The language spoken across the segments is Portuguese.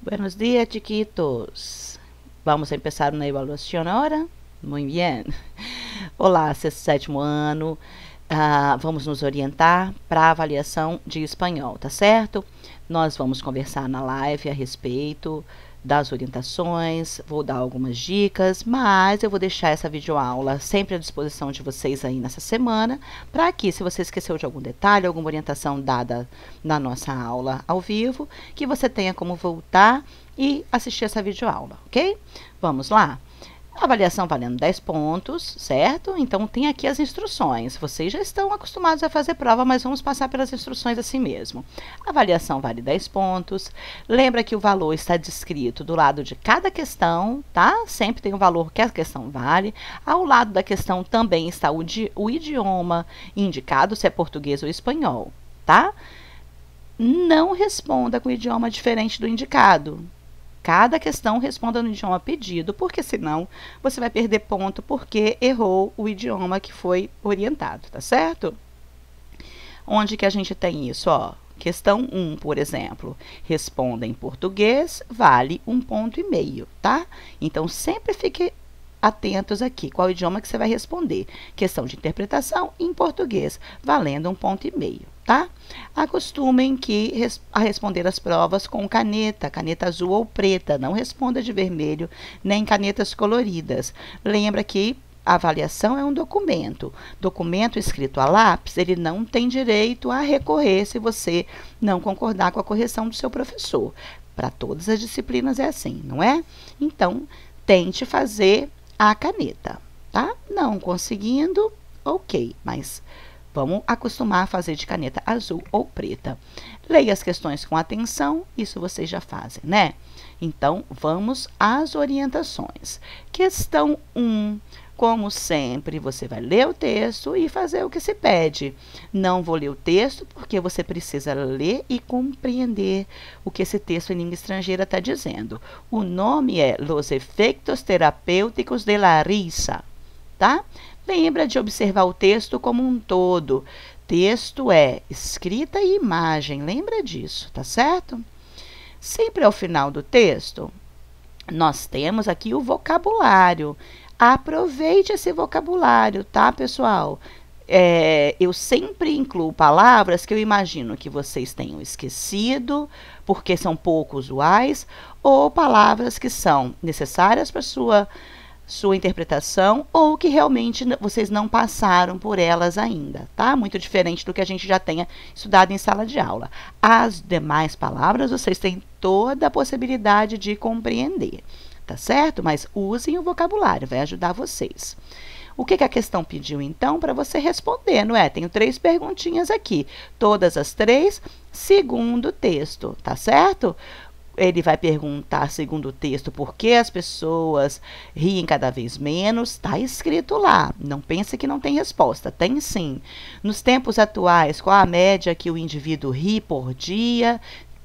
Buenos dias, chiquitos. Vamos começar na evaluação agora? Muito bem. Olá, sexto, sétimo ano. Ah, vamos nos orientar para a avaliação de espanhol, tá certo? Nós vamos conversar na live a respeito dar as orientações, vou dar algumas dicas, mas eu vou deixar essa videoaula sempre à disposição de vocês aí nessa semana, para que se você esqueceu de algum detalhe, alguma orientação dada na nossa aula ao vivo, que você tenha como voltar e assistir essa videoaula, ok? Vamos lá? Avaliação valendo 10 pontos, certo? Então tem aqui as instruções. Vocês já estão acostumados a fazer prova, mas vamos passar pelas instruções assim mesmo. Avaliação vale 10 pontos. Lembra que o valor está descrito do lado de cada questão, tá? Sempre tem o valor que a questão vale. Ao lado da questão também está o, o idioma indicado, se é português ou espanhol, tá? Não responda com idioma diferente do indicado cada questão responda no idioma pedido, porque senão você vai perder ponto porque errou o idioma que foi orientado, tá certo? Onde que a gente tem isso, ó? Questão 1, por exemplo, responda em português, vale um ponto e meio, tá? Então, sempre fique atentos aqui, qual idioma que você vai responder. Questão de interpretação em português, valendo um ponto e meio tá? Acostumem que res a responder as provas com caneta, caneta azul ou preta, não responda de vermelho nem canetas coloridas. Lembra que a avaliação é um documento. Documento escrito a lápis, ele não tem direito a recorrer se você não concordar com a correção do seu professor. Para todas as disciplinas é assim, não é? Então, tente fazer a caneta, tá? Não conseguindo, ok, mas Vamos acostumar a fazer de caneta azul ou preta. Leia as questões com atenção, isso vocês já fazem, né? Então, vamos às orientações. Questão 1. Como sempre, você vai ler o texto e fazer o que se pede. Não vou ler o texto porque você precisa ler e compreender o que esse texto em língua estrangeira está dizendo. O nome é Los Efectos Terapêuticos de Larissa, tá? lembra de observar o texto como um todo. Texto é escrita e imagem, lembra disso, tá certo? Sempre ao final do texto, nós temos aqui o vocabulário. Aproveite esse vocabulário, tá, pessoal? É, eu sempre incluo palavras que eu imagino que vocês tenham esquecido, porque são pouco usuais, ou palavras que são necessárias para sua sua interpretação ou que realmente vocês não passaram por elas ainda, tá? Muito diferente do que a gente já tenha estudado em sala de aula. As demais palavras vocês têm toda a possibilidade de compreender, tá certo? Mas usem o vocabulário, vai ajudar vocês. O que, que, a questão pediu, então, para você responder, não é? Tenho três perguntinhas aqui, todas as três, segundo texto, tá certo? ele vai perguntar, segundo o texto, por que as pessoas riem cada vez menos. Está escrito lá. Não pense que não tem resposta. Tem sim. Nos tempos atuais, qual a média que o indivíduo ri por dia?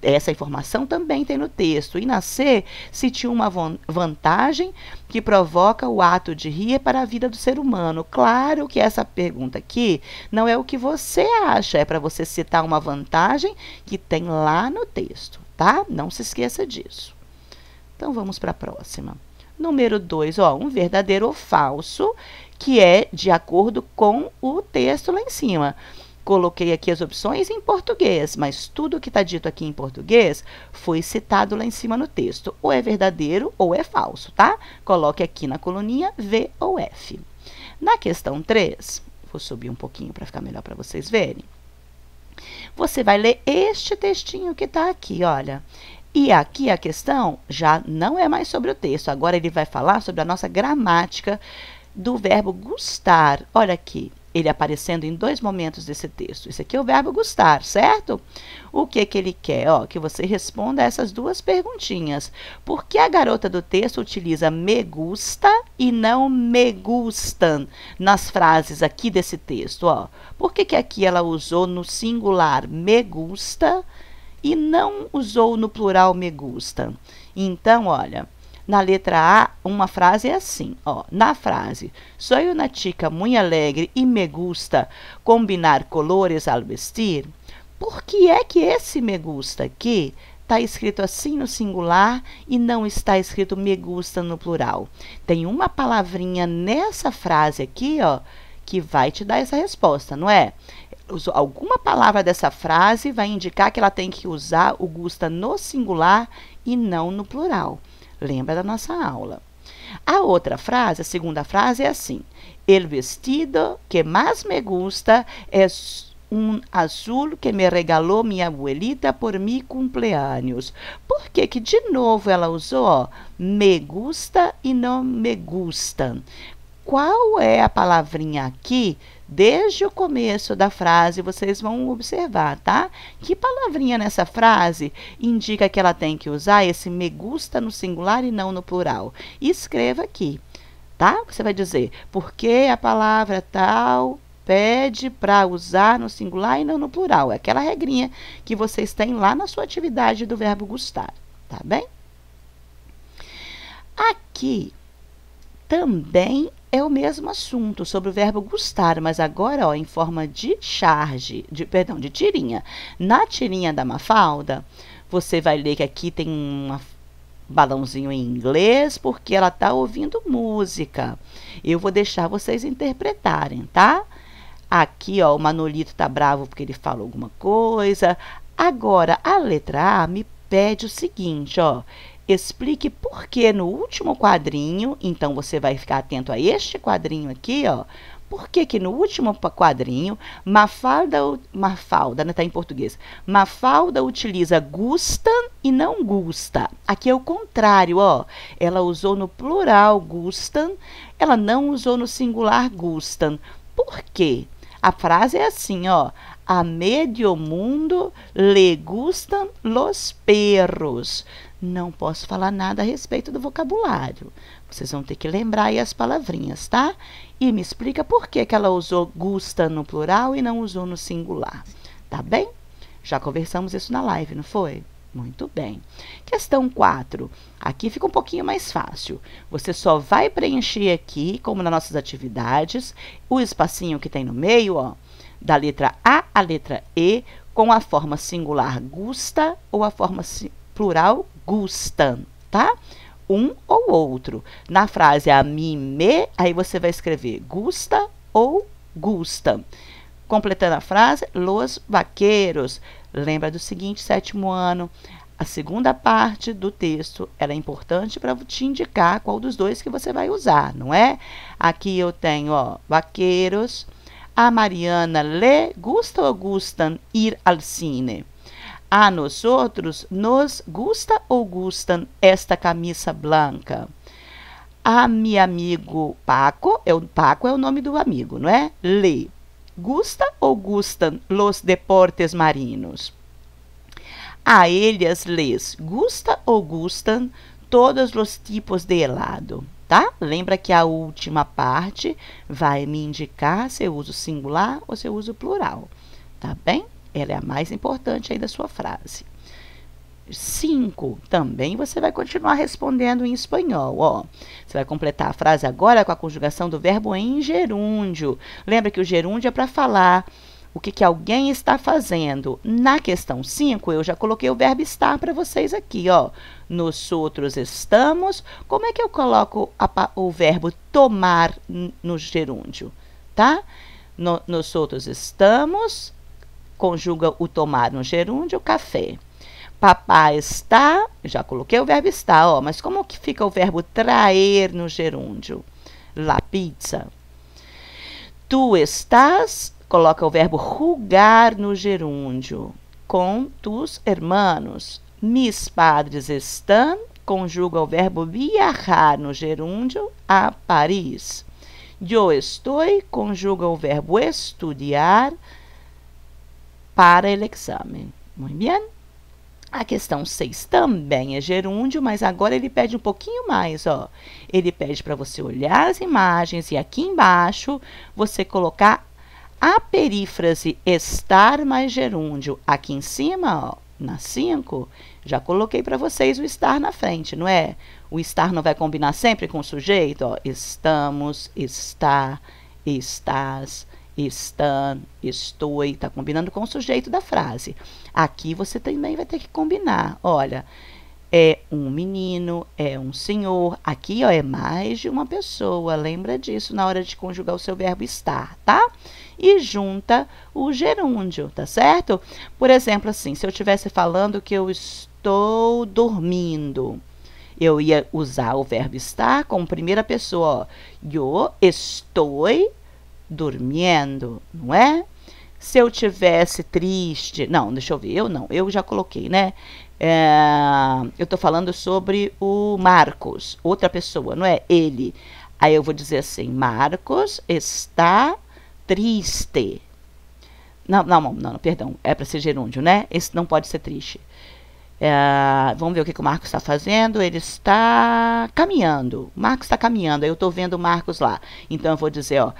Essa informação também tem no texto. E nascer se tinha uma vantagem que provoca o ato de rir para a vida do ser humano. Claro que essa pergunta aqui não é o que você acha, é para você citar uma vantagem que tem lá no texto tá? Não se esqueça disso. Então, vamos para a próxima. Número 2, ó, um verdadeiro ou falso, que é de acordo com o texto lá em cima. Coloquei aqui as opções em português, mas tudo que está dito aqui em português foi citado lá em cima no texto. Ou é verdadeiro ou é falso, tá? Coloque aqui na coluninha V ou F. Na questão 3, vou subir um pouquinho para ficar melhor para vocês verem você vai ler este textinho que está aqui, olha. E aqui a questão já não é mais sobre o texto, agora ele vai falar sobre a nossa gramática do verbo gustar. Olha aqui, ele aparecendo em dois momentos desse texto. Isso aqui é o verbo gostar, certo? O que que ele quer? Ó, que você responda a essas duas perguntinhas. Por que a garota do texto utiliza me gusta e não me gustan nas frases aqui desse texto? Ó, por que, que aqui ela usou no singular me gusta e não usou no plural me gusta? Então, olha, na letra A, uma frase é assim, ó. Na frase, sou na tica muito alegre e me gusta combinar colores ao vestir. Por que é que esse me gusta aqui está escrito assim no singular e não está escrito me gusta no plural? Tem uma palavrinha nessa frase aqui, ó, que vai te dar essa resposta, não é? usou alguma palavra dessa frase, vai indicar que ela tem que usar o gusta no singular e não no plural. Lembra da nossa aula. A outra frase, a segunda frase é assim: El vestido que mais me gusta é um azul que me regalou minha abuelita por mi cumpleaños. Por que que de novo ela usou ó, me gusta e não me gusta? Qual é a palavrinha aqui desde o começo da frase, vocês vão observar, tá? Que palavrinha nessa frase indica que ela tem que usar esse me gusta no singular e não no plural? Escreva aqui, tá? Você vai dizer, porque a palavra tal pede para usar no singular e não no plural. É aquela regrinha que vocês têm lá na sua atividade do verbo gustar, tá bem? Aqui também é o mesmo assunto sobre o verbo gostar, mas agora ó, em forma de charge, de, perdão, de tirinha. Na tirinha da Mafalda, você vai ler que aqui tem um balãozinho em inglês porque ela está ouvindo música. Eu vou deixar vocês interpretarem, tá? Aqui, ó, o Manolito tá bravo porque ele fala alguma coisa. Agora, a letra A me pede o seguinte, ó explique por que no último quadrinho, então você vai ficar atento a este quadrinho aqui, ó. Por que, que no último quadrinho, Mafalda, Mafalda, né, tá em português, Mafalda utiliza gustan e não gusta. Aqui é o contrário, ó. Ela usou no plural gustam, ela não usou no singular gustam. Por quê? A frase é assim, ó. A medio mundo le gustan los perros. Não posso falar nada a respeito do vocabulário. Vocês vão ter que lembrar aí as palavrinhas, tá? E me explica por que, que ela usou gusta no plural e não usou no singular. Tá bem? Já conversamos isso na live, não foi? Muito bem. Questão 4. Aqui fica um pouquinho mais fácil. Você só vai preencher aqui, como nas nossas atividades, o espacinho que tem no meio, ó, da letra A à letra E, com a forma singular gusta ou a forma plural gustam, tá? Um ou outro. Na frase a mim me, aí você vai escrever gusta ou gustam. Completando a frase, los vaqueiros. Lembra do seguinte, sétimo ano. A segunda parte do texto é importante para te indicar qual dos dois que você vai usar, não é? Aqui eu tenho, ó, vaqueiros. A Mariana le gusta ou gustan ir al cine? A nosotros nos gusta ou gustan esta camisa branca? A mi amigo Paco, é o, Paco é o nome do amigo, não é? Lê. Gusta ou gustan los deportes marinos? A eles les gusta ou gustan todos os tipos de helado, tá? Lembra que a última parte vai me indicar se eu uso singular ou se eu uso plural, tá bem? Ela é a mais importante aí da sua frase. 5. Também você vai continuar respondendo em espanhol. Ó, você vai completar a frase agora com a conjugação do verbo em gerúndio. Lembra que o gerúndio é para falar o que, que alguém está fazendo. Na questão 5, eu já coloquei o verbo estar para vocês aqui. Ó. Nós outros estamos. Como é que eu coloco a, o verbo tomar no gerúndio? Tá? No, nós outros estamos conjuga o tomar no gerúndio, café. Papá está, já coloquei o verbo está, ó, mas como que fica o verbo traer no gerúndio? La pizza. Tu estás, coloca o verbo rugar no gerúndio, com tus hermanos. Mis padres estão, conjuga o verbo viajar no gerúndio a Paris. Eu estou, conjuga o verbo estudiar para o exame. Muito bem. A questão 6 também é gerúndio, mas agora ele pede um pouquinho mais, ó. Ele pede para você olhar as imagens e aqui embaixo você colocar a perífrase estar mais gerúndio. Aqui em cima, ó, na 5, já coloquei para vocês o estar na frente, não é? O estar não vai combinar sempre com o sujeito, ó. Estamos, está, estás, estão, estou, está combinando com o sujeito da frase. Aqui você também vai ter que combinar. Olha, é um menino, é um senhor. Aqui ó, é mais de uma pessoa. Lembra disso na hora de conjugar o seu verbo estar, tá? E junta o gerúndio, tá certo? Por exemplo, assim, se eu estivesse falando que eu estou dormindo, eu ia usar o verbo estar como primeira pessoa. Ó. Eu estou dormindo, não é? Se eu tivesse triste, não, deixa eu ver, eu não, eu já coloquei, né? É, eu estou falando sobre o Marcos, outra pessoa, não é ele. Aí eu vou dizer assim: Marcos está triste. Não, não, não, não perdão, é para ser gerúndio, né? Esse não pode ser triste. É, vamos ver o que, que o Marcos está fazendo. Ele está caminhando. O Marcos está caminhando. eu estou vendo o Marcos lá. Então eu vou dizer: ó,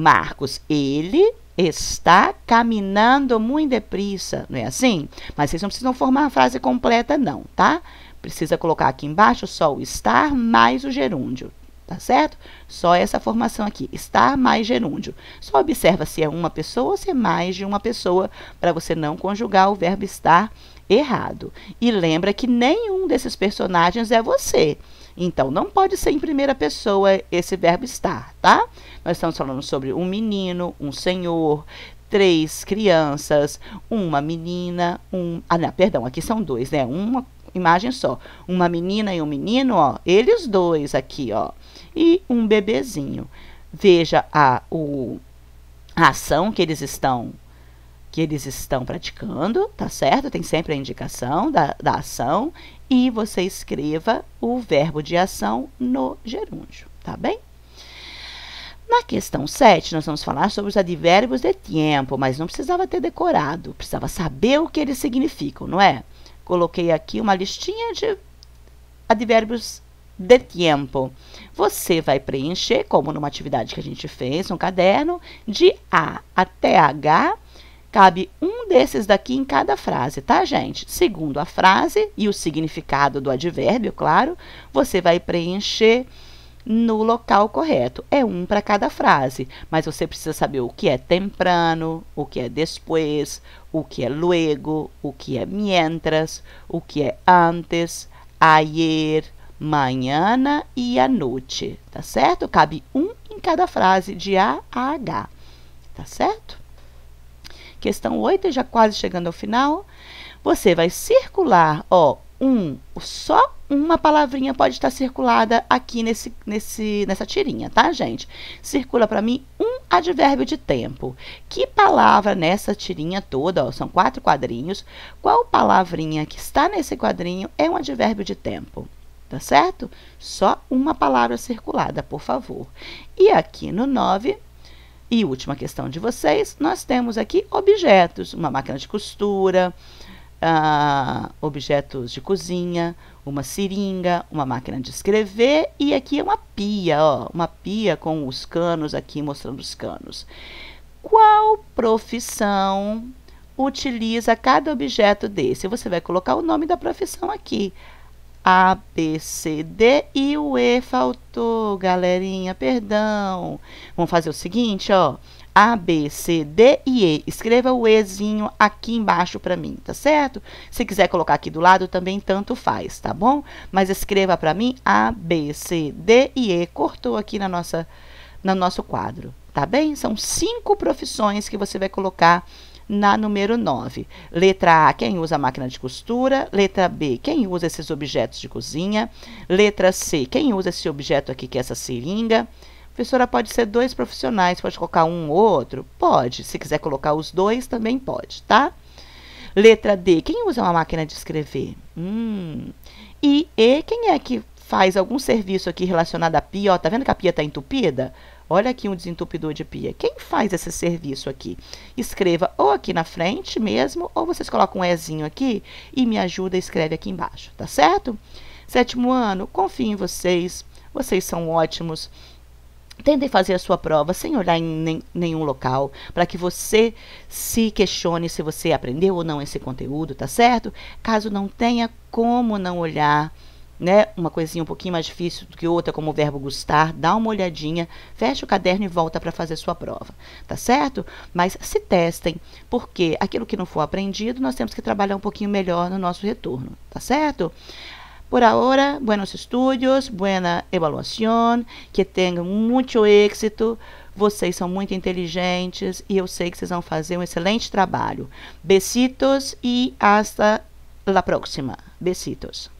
Marcos, ele está caminhando muito depressa, não é assim? Mas vocês não precisam formar a frase completa, não, tá? Precisa colocar aqui embaixo só o estar mais o gerúndio, tá certo? Só essa formação aqui, estar mais gerúndio. Só observa se é uma pessoa ou se é mais de uma pessoa, para você não conjugar o verbo estar errado. E lembra que nenhum desses personagens é você. Então, não pode ser em primeira pessoa esse verbo estar, tá? Nós estamos falando sobre um menino, um senhor, três crianças, uma menina, um. Ah, não, perdão, aqui são dois, né? Uma imagem só. Uma menina e um menino, ó. Eles dois aqui, ó. E um bebezinho. Veja a, o, a ação que eles estão que eles estão praticando, tá certo? Tem sempre a indicação da, da ação e você escreva o verbo de ação no gerúndio, tá bem? Na questão 7, nós vamos falar sobre os advérbios de tempo, mas não precisava ter decorado, precisava saber o que eles significam, não é? Coloquei aqui uma listinha de advérbios de tempo. Você vai preencher, como numa atividade que a gente fez, um caderno, de A até H, Cabe um desses daqui em cada frase, tá, gente? Segundo a frase e o significado do advérbio, claro, você vai preencher no local correto. É um para cada frase, mas você precisa saber o que é temprano, o que é depois, o que é luego, o que é mientras, o que é antes, ayer, manhã e à noite, tá certo? Cabe um em cada frase de A a H, tá certo? Questão 8, já quase chegando ao final. Você vai circular, ó, um, só uma palavrinha pode estar circulada aqui nesse, nesse, nessa tirinha, tá, gente? Circula para mim um advérbio de tempo. Que palavra nessa tirinha toda, ó, são quatro quadrinhos, qual palavrinha que está nesse quadrinho é um advérbio de tempo? Tá certo? Só uma palavra circulada, por favor. E aqui no 9, e última questão de vocês, nós temos aqui objetos, uma máquina de costura, uh, objetos de cozinha, uma seringa, uma máquina de escrever e aqui é uma pia, ó, uma pia com os canos aqui mostrando os canos. Qual profissão utiliza cada objeto desse? Você vai colocar o nome da profissão aqui. A, B, C, D e o E faltou, galerinha, perdão. Vamos fazer o seguinte, ó. A, B, C, D e E. Escreva o Ezinho aqui embaixo para mim, tá certo? Se quiser colocar aqui do lado também, tanto faz, tá bom? Mas escreva para mim A, B, C, D e E. Cortou aqui na nossa, no nosso quadro, tá bem? São cinco profissões que você vai colocar na número 9. Letra A, quem usa a máquina de costura. Letra B, quem usa esses objetos de cozinha. Letra C, quem usa esse objeto aqui, que é essa seringa. professora, pode ser dois profissionais, pode colocar um ou outro? Pode. Se quiser colocar os dois, também pode, tá? Letra D, quem usa uma máquina de escrever? Hum. E E, quem é que faz algum serviço aqui relacionado à pia? Ó, tá vendo que a pia está entupida? Olha aqui um desentupidor de pia. Quem faz esse serviço aqui? Escreva ou aqui na frente mesmo, ou vocês colocam um Ezinho aqui e me ajuda e escreve aqui embaixo, tá certo? Sétimo ano, confio em vocês, vocês são ótimos. Tentem fazer a sua prova sem olhar em nem, nenhum local, para que você se questione se você aprendeu ou não esse conteúdo, tá certo? Caso não tenha como não olhar né, uma coisinha um pouquinho mais difícil do que outra, como o verbo gostar, dá uma olhadinha, fecha o caderno e volta para fazer sua prova, tá certo? Mas se testem, porque aquilo que não for aprendido, nós temos que trabalhar um pouquinho melhor no nosso retorno, tá certo? Por agora buenos estudos, buena evaluação, que tenham muito êxito. Vocês são muito inteligentes e eu sei que vocês vão fazer um excelente trabalho. Besitos e hasta la próxima. Besitos.